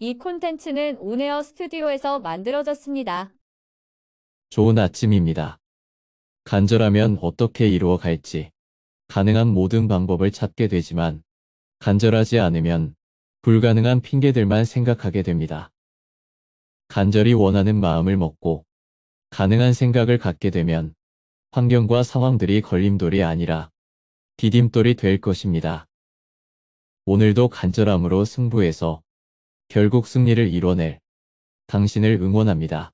이 콘텐츠는 온에어 스튜디오에서 만들어졌습니다. 좋은 아침입니다. 간절하면 어떻게 이루어 갈지 가능한 모든 방법을 찾게 되지만 간절하지 않으면 불가능한 핑계들만 생각하게 됩니다. 간절히 원하는 마음을 먹고 가능한 생각을 갖게 되면 환경과 상황들이 걸림돌이 아니라 디딤돌이 될 것입니다. 오늘도 간절함으로 승부해서 결국 승리를 이뤄낼 당신을 응원합니다.